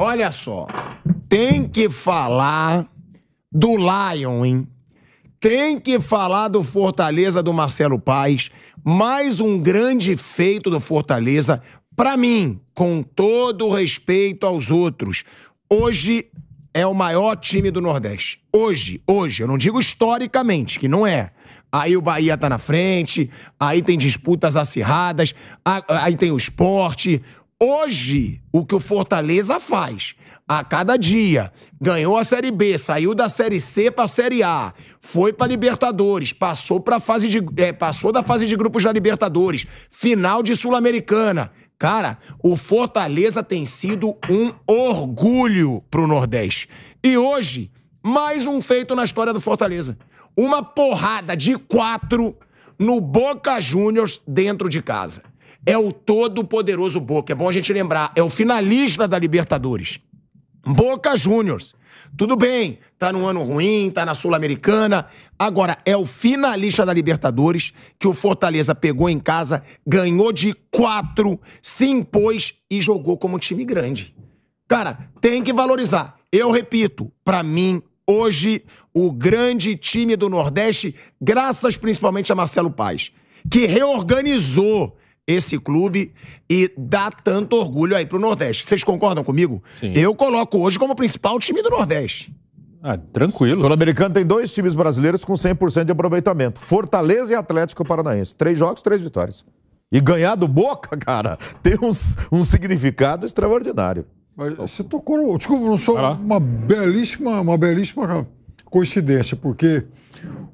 Olha só, tem que falar do Lion, hein? Tem que falar do Fortaleza do Marcelo Paes. Mais um grande feito do Fortaleza. Para mim, com todo respeito aos outros, hoje é o maior time do Nordeste. Hoje, hoje, eu não digo historicamente, que não é. Aí o Bahia tá na frente, aí tem disputas acirradas, aí tem o esporte, Hoje, o que o Fortaleza faz a cada dia. Ganhou a Série B, saiu da Série C para a Série A, foi para Libertadores, passou para fase de é, passou da fase de grupos da Libertadores, final de Sul-Americana. Cara, o Fortaleza tem sido um orgulho pro Nordeste. E hoje, mais um feito na história do Fortaleza. Uma porrada de quatro no Boca Juniors dentro de casa é o todo-poderoso Boca. É bom a gente lembrar, é o finalista da Libertadores. Boca Juniors. Tudo bem, tá num ano ruim, tá na Sul-Americana. Agora, é o finalista da Libertadores que o Fortaleza pegou em casa, ganhou de quatro, se impôs e jogou como time grande. Cara, tem que valorizar. Eu repito, para mim, hoje, o grande time do Nordeste, graças principalmente a Marcelo Paz, que reorganizou esse clube e dá tanto orgulho aí pro Nordeste. Vocês concordam comigo? Sim. Eu coloco hoje como principal time do Nordeste. Ah, tranquilo. Sul-Americano tem dois times brasileiros com 100% de aproveitamento: Fortaleza e Atlético Paranaense. Três jogos, três vitórias. E ganhar do Boca, cara, tem um, um significado extraordinário. Mas você tocou. Desculpa, não sou uma belíssima, uma belíssima coincidência, porque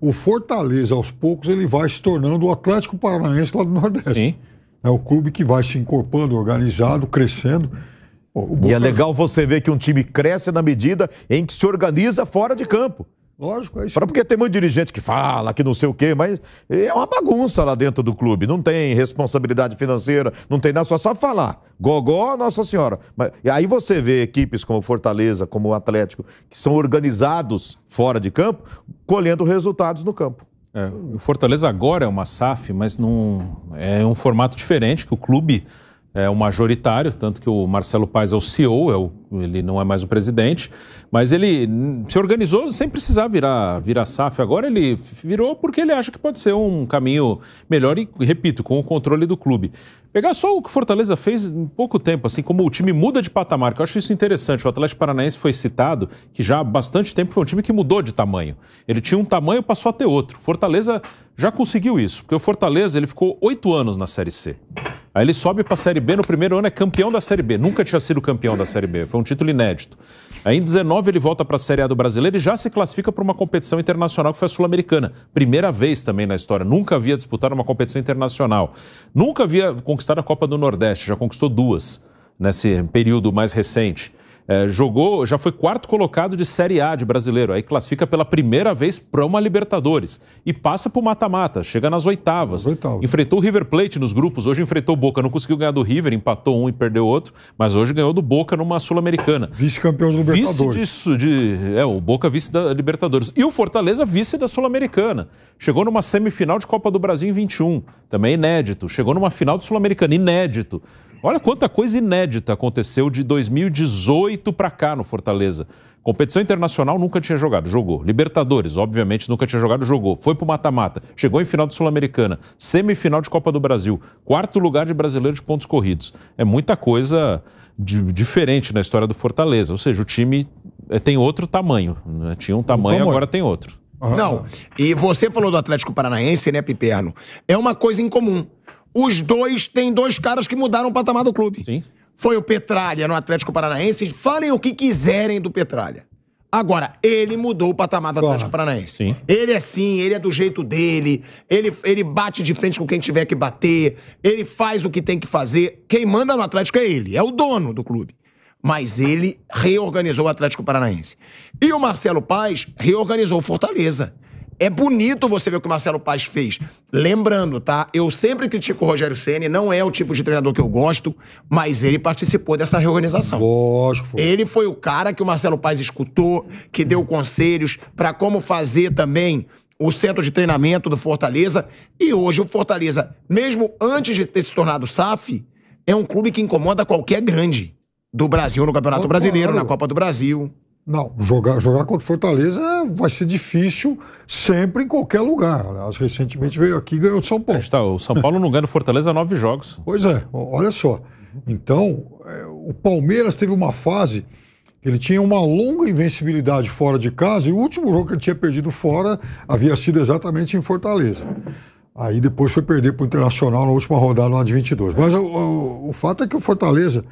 o Fortaleza, aos poucos, ele vai se tornando o Atlético Paranaense lá do Nordeste. Sim. É o clube que vai se incorporando, organizado, crescendo. Boca... E é legal você ver que um time cresce na medida em que se organiza fora de campo. Lógico, é isso. Porque tem muito dirigente que fala, que não sei o quê, mas é uma bagunça lá dentro do clube. Não tem responsabilidade financeira, não tem nada, só sabe falar. Gogó, Nossa Senhora. Mas, e aí você vê equipes como Fortaleza, como o Atlético, que são organizados fora de campo, colhendo resultados no campo. É, o Fortaleza agora é uma SAF, mas num, é um formato diferente que o clube é o majoritário, tanto que o Marcelo Paes é o CEO, é o, ele não é mais o presidente, mas ele se organizou sem precisar virar, virar SAF. Agora ele virou porque ele acha que pode ser um caminho melhor e, repito, com o controle do clube. Pegar só o que Fortaleza fez em pouco tempo, assim como o time muda de patamar, que eu acho isso interessante. O Atlético Paranaense foi citado, que já há bastante tempo foi um time que mudou de tamanho. Ele tinha um tamanho, passou a ter outro. Fortaleza já conseguiu isso, porque o Fortaleza ele ficou oito anos na Série C. Aí ele sobe para a Série B, no primeiro ano é campeão da Série B. Nunca tinha sido campeão da Série B, foi um título inédito. Aí em 19 ele volta para a Série A do Brasileiro e já se classifica para uma competição internacional que foi a Sul-Americana. Primeira vez também na história, nunca havia disputado uma competição internacional. Nunca havia conquistado a Copa do Nordeste, já conquistou duas nesse período mais recente. É, jogou, já foi quarto colocado de Série A de brasileiro. Aí classifica pela primeira vez para uma Libertadores. E passa para o mata-mata, chega nas oitavas. Enfrentou o River Plate nos grupos, hoje enfrentou o Boca, não conseguiu ganhar do River, empatou um e perdeu outro, mas hoje ganhou do Boca numa Sul-Americana. Vice-campeão do Libertadores. Vice disso, de, é, o Boca vice da Libertadores. E o Fortaleza vice da Sul-Americana. Chegou numa semifinal de Copa do Brasil em 21, também inédito. Chegou numa final de Sul-Americana, inédito. Olha quanta coisa inédita aconteceu de 2018 para cá no Fortaleza. Competição internacional nunca tinha jogado, jogou. Libertadores, obviamente, nunca tinha jogado, jogou. Foi pro mata-mata, chegou em final de Sul-Americana, semifinal de Copa do Brasil, quarto lugar de brasileiro de pontos corridos. É muita coisa diferente na história do Fortaleza. Ou seja, o time eh, tem outro tamanho. Né? Tinha um tamanho, agora tem outro. Uhum. Não. E você falou do Atlético Paranaense, né, Piperno? É uma coisa incomum. Os dois têm dois caras que mudaram o patamar do clube. Sim. Foi o Petralha no Atlético Paranaense. Falem o que quiserem do Petralha. Agora, ele mudou o patamar do Atlético Porra. Paranaense. Sim. Ele é assim, ele é do jeito dele, ele, ele bate de frente com quem tiver que bater, ele faz o que tem que fazer. Quem manda no Atlético é ele, é o dono do clube. Mas ele reorganizou o Atlético Paranaense. E o Marcelo Paz reorganizou o Fortaleza. É bonito você ver o que o Marcelo Paz fez. Lembrando, tá? Eu sempre critico o Rogério Ceni, não é o tipo de treinador que eu gosto, mas ele participou dessa reorganização. Lógico. Ele foi o cara que o Marcelo Paz escutou, que deu conselhos para como fazer também o centro de treinamento do Fortaleza. E hoje o Fortaleza, mesmo antes de ter se tornado SAF, é um clube que incomoda qualquer grande do Brasil no Campeonato Brasileiro, na Copa do Brasil. Não, jogar, jogar contra Fortaleza vai ser difícil sempre em qualquer lugar. Aliás, recentemente veio aqui e ganhou de São Paulo. Está, o São Paulo não ganha no Fortaleza nove jogos. Pois é, olha só. Então, é, o Palmeiras teve uma fase que ele tinha uma longa invencibilidade fora de casa e o último jogo que ele tinha perdido fora havia sido exatamente em Fortaleza. Aí depois foi perder para o Internacional na última rodada lá de 22. Mas o, o, o fato é que o Fortaleza,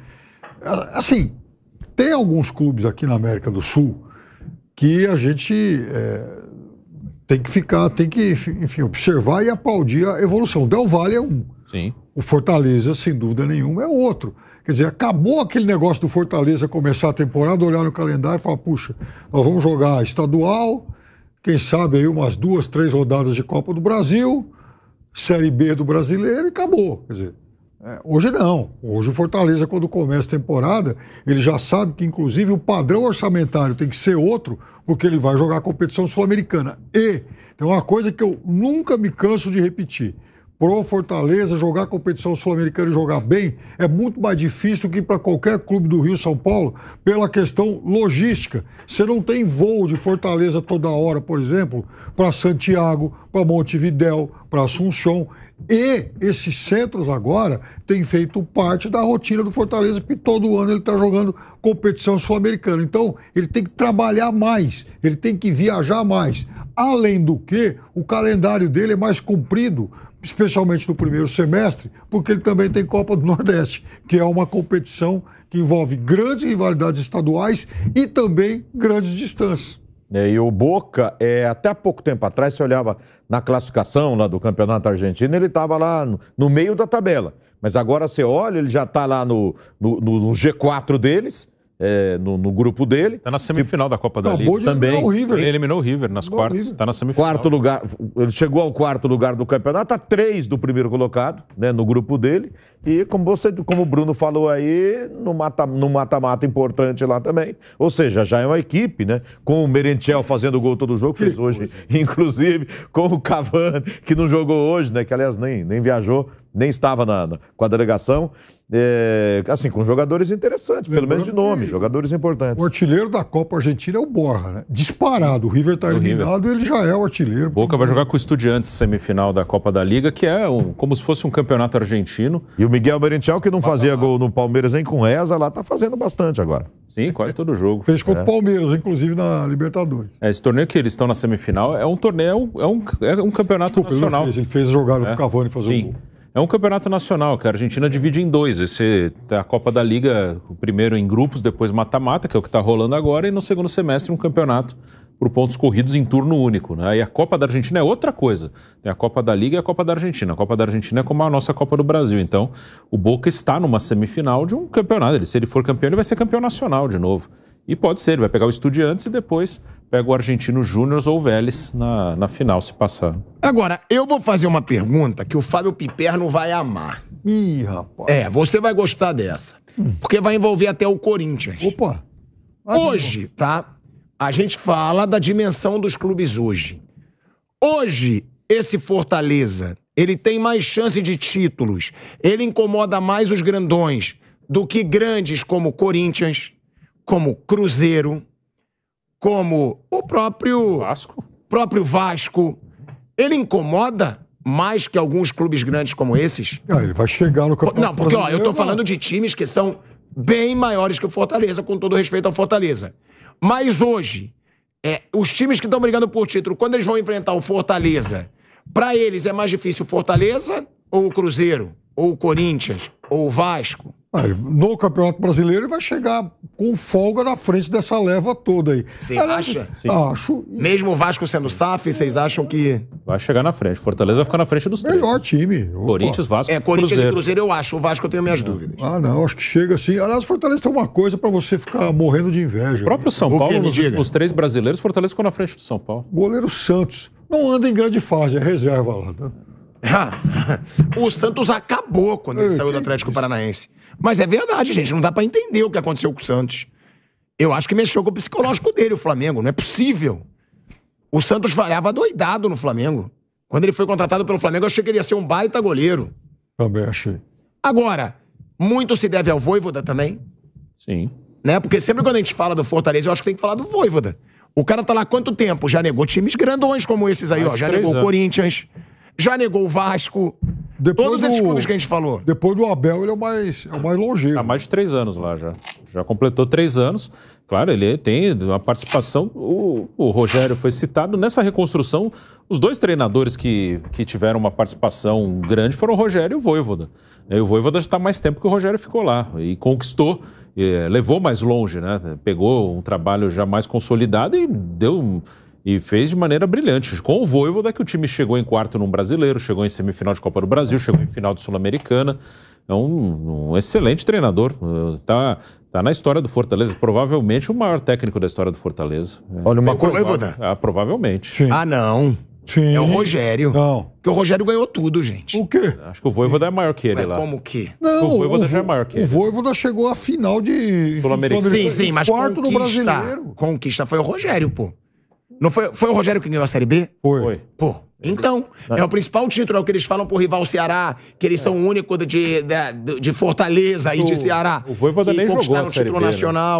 assim, tem alguns clubes aqui na América do Sul que a gente é, tem que ficar, tem que, enfim, observar e aplaudir a evolução. O Del Valle é um. Sim. O Fortaleza, sem dúvida nenhuma, é outro. Quer dizer, acabou aquele negócio do Fortaleza começar a temporada, olhar no calendário e falar: puxa, nós vamos jogar estadual, quem sabe aí umas duas, três rodadas de Copa do Brasil, Série B do brasileiro e acabou. Quer dizer, é, hoje não. Hoje o Fortaleza, quando começa a temporada, ele já sabe que, inclusive, o padrão orçamentário tem que ser outro, porque ele vai jogar a competição sul-americana. E tem uma coisa que eu nunca me canso de repetir. Pro Fortaleza jogar a competição sul-americana e jogar bem é muito mais difícil que para qualquer clube do Rio São Paulo pela questão logística. Você não tem voo de Fortaleza toda hora, por exemplo, para Santiago, para Montevidéu, para Assunção. E esses centros agora têm feito parte da rotina do Fortaleza, porque todo ano ele está jogando competição sul-americana. Então, ele tem que trabalhar mais, ele tem que viajar mais. Além do que, o calendário dele é mais comprido, especialmente no primeiro semestre, porque ele também tem Copa do Nordeste, que é uma competição que envolve grandes rivalidades estaduais e também grandes distâncias. É, e o Boca, é, até há pouco tempo atrás, se olhava na classificação lá do Campeonato Argentino, ele estava lá no, no, meio da tabela. Mas agora você olha, ele já está lá no, no, no G4 deles é, no, no, grupo dele. Está na semifinal que, da Copa da Liga. Também. Eliminou Ele eliminou o River nas quartas. Está na semifinal. Quarto lugar. Ele chegou ao quarto lugar do campeonato, a três do primeiro colocado, né, no grupo dele. E como você, como o Bruno falou aí, no mata-mata no mata importante lá também. Ou seja, já é uma equipe, né? Com o Merentiel fazendo gol todo jogo, fez hoje, inclusive, com o Cavani, que não jogou hoje, né? Que aliás nem, nem viajou, nem estava na, na com a delegação. É, assim, com jogadores interessantes, Lembrando pelo menos de nome, jogadores importantes. O artilheiro da Copa Argentina é o Borra, né? Disparado. O River está eliminado, River. ele já é o artilheiro. Boca vai jogar com o Estudiantes semifinal da Copa da Liga, que é um, como se fosse um campeonato argentino. E o Miguel Merentiel, que não fazia gol no Palmeiras nem com reza, lá está fazendo bastante agora. Sim, quase todo jogo. Fez contra o é. Palmeiras, inclusive na Libertadores. É, esse torneio que eles estão na semifinal é um torneio, é um, é um, campeonato Desculpa, nacional. Ele fez, ele fez jogar o é. Cavani fazer Sim. um gol. É um campeonato nacional, que a Argentina divide em dois. Esse é a Copa da Liga, o primeiro em grupos, depois mata-mata, que é o que está rolando agora, e no segundo semestre um campeonato por pontos corridos em turno único. Né? E a Copa da Argentina é outra coisa. Tem a Copa da Liga e a Copa da Argentina. A Copa da Argentina é como a nossa Copa do Brasil. Então, o Boca está numa semifinal de um campeonato. Ele, se ele for campeão, ele vai ser campeão nacional de novo. E pode ser, ele vai pegar o Estudiantes e depois pega o Argentino Júnior ou o Vélez na, na final, se passar. Agora, eu vou fazer uma pergunta que o Fábio Piper não vai amar. Ih, rapaz. É, você vai gostar dessa. Hum. Porque vai envolver até o Corinthians. Opa! Adoro. Hoje, tá? A gente fala da dimensão dos clubes hoje. Hoje, esse Fortaleza, ele tem mais chance de títulos. Ele incomoda mais os grandões do que grandes como Corinthians, como Cruzeiro, como o próprio Vasco. próprio Vasco, ele incomoda mais que alguns clubes grandes como esses? Ah, ele vai chegar no campeonato. Não, porque ó, eu tô falando né? de times que são bem maiores que o Fortaleza, com todo respeito ao Fortaleza. Mas hoje, é, os times que estão brigando por título, quando eles vão enfrentar o Fortaleza, para eles é mais difícil o Fortaleza ou o Cruzeiro, ou o Corinthians, ou o Vasco? no Campeonato Brasileiro ele vai chegar com folga na frente dessa leva toda aí. Sim, acha? Sim. Acho. Mesmo o Vasco sendo SAF, vocês acham que. Vai chegar na frente. Fortaleza vai ficar na frente dos três Melhor time. Opa. Corinthians, Vasco. É, Corinthians Cruzeiro. e Cruzeiro eu acho. O Vasco eu tenho minhas dúvidas. Ah, não. Acho que chega assim. Aliás, Fortaleza tem uma coisa para você ficar morrendo de inveja. O próprio São o Paulo, nos diga. últimos três brasileiros, Fortaleza ficou na frente do São Paulo. Goleiro Santos. Não anda em grande fase, é reserva lá. Né? o Santos acabou quando ele é, saiu do Atlético Paranaense. Mas é verdade, gente. Não dá para entender o que aconteceu com o Santos. Eu acho que mexeu com o psicológico dele, o Flamengo. Não é possível. O Santos falhava doidado no Flamengo. Quando ele foi contratado pelo Flamengo, eu achei que ele ia ser um baita goleiro. Também achei. Agora, muito se deve ao Voivoda também. Sim. Né? Porque sempre quando a gente fala do Fortaleza, eu acho que tem que falar do Voivoda. O cara tá lá quanto tempo? Já negou times grandões como esses aí, ó. Já negou o Corinthians, já negou o Vasco, depois Todos do, esses clubes que a gente falou. Depois do Abel, ele é o mais, é mais longevo. Há mais de três anos lá já. Já completou três anos. Claro, ele tem uma participação. O, o Rogério foi citado. Nessa reconstrução, os dois treinadores que, que tiveram uma participação grande foram o Rogério e o Voivoda. E o Voivoda já está mais tempo que o Rogério ficou lá e conquistou. E eh, levou mais longe, né? Pegou um trabalho já mais consolidado e deu e fez de maneira brilhante. Com o Voivoda, que o time chegou em quarto num brasileiro, chegou em semifinal de Copa do Brasil, chegou em final de Sul-Americana. É um, um, excelente treinador. Eh, tá, tá na história do Fortaleza. Provavelmente o maior técnico da história do Fortaleza. É Olha, uma coisa. Provável, né? ah, provavelmente. Sim. Ah, não. Sim. É o Rogério. Não. Porque o Rogério ganhou tudo, gente. O quê? Acho que o Voivoda é maior que ele mas lá. Como que? Não, o Voivoda já é maior que ele. O Voivoda chegou à final de. Sul-Americana. Sim, sim, mas quarto no brasileiro. Conquista foi o Rogério, pô. Não foi, foi o Rogério que ganhou a Série B? Foi. Pô, é então, é o principal título, é o que eles falam pro rival Ceará, que eles é. são o único de, de, de Fortaleza e de Ceará. O Voivoda nem jogou a Série B, né?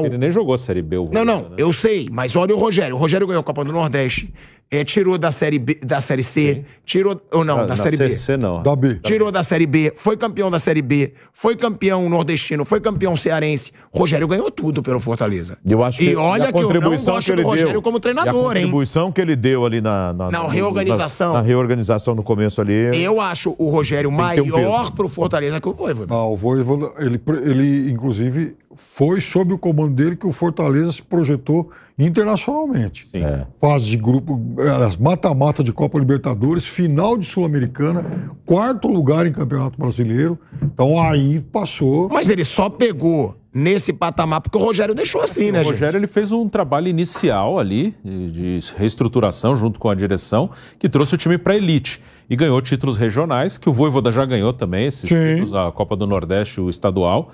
Ele nem jogou a Série B, o Voivoda, Não, não, né? eu sei, mas olha o Rogério. O Rogério ganhou a Copa do Nordeste, é, tirou da Série B, da Série C, Sim. tirou, ou não, da, da Série C, B. C não. Da B. Tirou da Série B, foi campeão da Série B, foi campeão nordestino, foi campeão cearense. Rogério ganhou tudo pelo Fortaleza. Eu acho que e olha a que eu não gosto que ele do Rogério deu, como treinador, hein? A contribuição hein? que ele deu ali na... Na, na reorganização não. Na reorganização no começo ali. Eu acho o Rogério maior um pro Fortaleza que o Voivoda. Não, ah, o Voivoda, ele, ele inclusive foi sob o comando dele que o Fortaleza se projetou internacionalmente. Sim. É. Fase de grupo, as mata-mata de Copa Libertadores, final de Sul-Americana, quarto lugar em Campeonato Brasileiro. Então aí passou. Mas ele só pegou nesse patamar, porque o Rogério deixou assim, né, o gente? O Rogério ele fez um trabalho inicial ali de reestruturação junto com a direção que trouxe o time para elite e ganhou títulos regionais, que o Voivoda já ganhou também, esses Sim. títulos, a Copa do Nordeste, o estadual.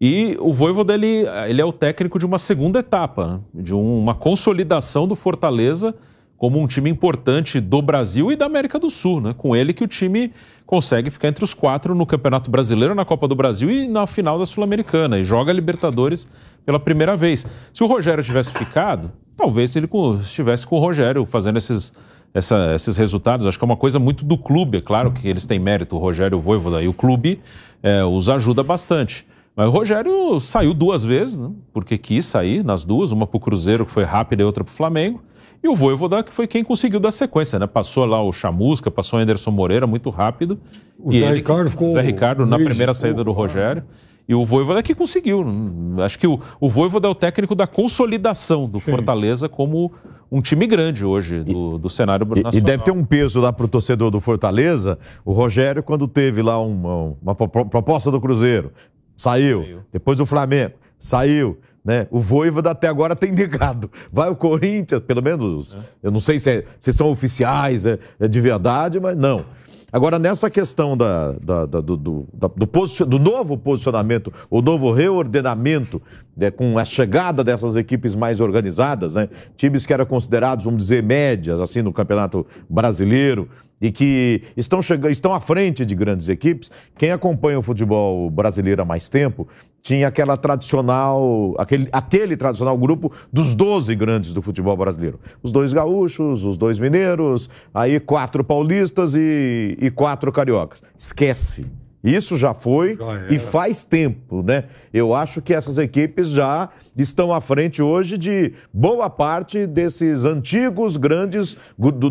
E o Voivoda, ele, ele é o técnico de uma segunda etapa, né? de um, uma consolidação do Fortaleza como um time importante do Brasil e da América do Sul, né? Com ele que o time consegue ficar entre os quatro no Campeonato Brasileiro, na Copa do Brasil e na final da Sul-Americana e joga Libertadores pela primeira vez. Se o Rogério tivesse ficado, talvez ele estivesse com o Rogério fazendo esses, essa, esses resultados. Acho que é uma coisa muito do clube, é claro que eles têm mérito, o Rogério, o Voivoda e o clube é, os ajuda bastante. Mas o Rogério saiu duas vezes, né? porque quis sair nas duas, uma para o Cruzeiro, que foi rápida, e outra para o Flamengo. E o Voivoda, que foi quem conseguiu dar sequência, né? Passou lá o Chamusca, passou o Anderson Moreira muito rápido. O e Zé ele, Ricardo ficou. Zé Ricardo na primeira saída do Rogério. E o Voivoda que conseguiu. Acho que o, o Voivoda é o técnico da consolidação do Sim. Fortaleza como um time grande hoje do, do cenário nacional. E, e deve ter um peso lá para o torcedor do Fortaleza. O Rogério, quando teve lá uma, uma proposta do Cruzeiro, saiu. saiu. Depois o Flamengo, saiu. Né? O Voivoda até agora tem negado. Vai o Corinthians, pelo menos, é. eu não sei se, é, se são oficiais é, é de verdade, mas não. Agora, nessa questão da, da, da, do, do, do, posicion, do, novo posicionamento, o novo reordenamento, né, com a chegada dessas equipes mais organizadas, né, times que eram considerados, vamos dizer, médias, assim, no Campeonato Brasileiro, e que estão, chegando, estão à frente de grandes equipes. Quem acompanha o futebol brasileiro há mais tempo tinha aquela tradicional, aquele, aquele tradicional grupo dos 12 grandes do futebol brasileiro. Os dois gaúchos, os dois mineiros, aí quatro paulistas e, e quatro cariocas. Esquece. Isso já foi já e faz tempo, né? Eu acho que essas equipes já estão à frente hoje de boa parte desses antigos grandes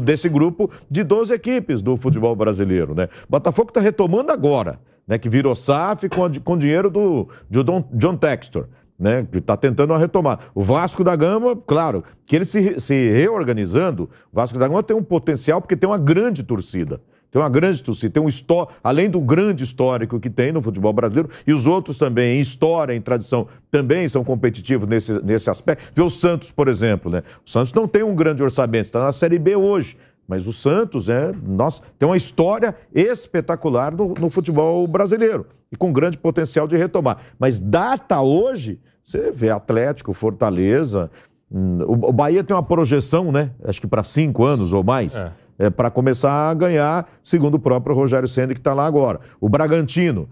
desse grupo de 12 equipes do futebol brasileiro, né? Botafogo está retomando agora né, que virou SAF com, com dinheiro do, do John Textor. Né, que está tentando retomar. O Vasco da Gama, claro, que ele se, se reorganizando, o Vasco da Gama tem um potencial porque tem uma grande torcida. Tem uma grande torcida, tem um histórico, além do grande histórico que tem no futebol brasileiro, e os outros também, em história, em tradição, também são competitivos nesse, nesse aspecto. Vê o Santos, por exemplo, né? O Santos não tem um grande orçamento, está na Série B hoje, mas o Santos é, nós tem uma história espetacular no, no futebol brasileiro e com grande potencial de retomar. Mas data hoje, você vê Atlético, Fortaleza. Hum, o Bahia tem uma projeção, né? Acho que para cinco anos ou mais. É. É, para começar a ganhar, segundo o próprio Rogério Senna, que está lá agora. O Bragantino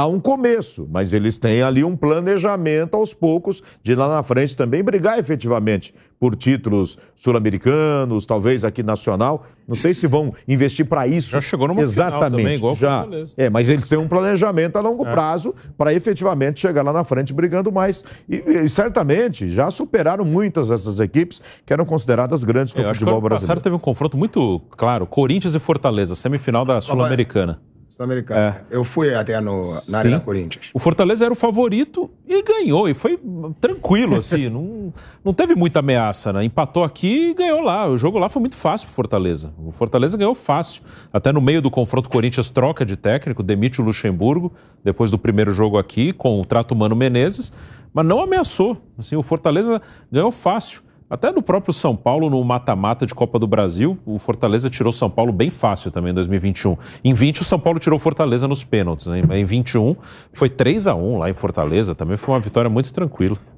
há um começo, mas eles têm ali um planejamento aos poucos de lá na frente também brigar efetivamente por títulos sul-americanos, talvez aqui nacional. Não sei se vão investir para isso. Já chegou no Exatamente, também, igual já. É, mas eles têm um planejamento a longo é. prazo para efetivamente chegar lá na frente brigando mais. E, e, certamente já superaram muitas dessas equipes que eram consideradas grandes no é, futebol acho que brasileiro. teve um confronto muito claro: Corinthians e Fortaleza, semifinal da Sul-Americana. Sul-Americana. É. Eu fui até no, na Sim. Arena Corinthians. O Fortaleza era o favorito e ganhou. E foi tranquilo, assim. não, não teve muita ameaça, né? Empatou aqui e ganhou lá. O jogo lá foi muito fácil pro Fortaleza. O Fortaleza ganhou fácil. Até no meio do confronto, o Corinthians troca de técnico, demite o Luxemburgo, depois do primeiro jogo aqui, com o trato Mano Menezes. Mas não ameaçou. Assim, o Fortaleza ganhou fácil. Até no próprio São Paulo, no mata-mata de Copa do Brasil, o Fortaleza tirou São Paulo bem fácil também em 2021. Em 20, o São Paulo tirou Fortaleza nos pênaltis. Né? Em 21, foi 3 a 1 lá em Fortaleza. Também foi uma vitória muito tranquila.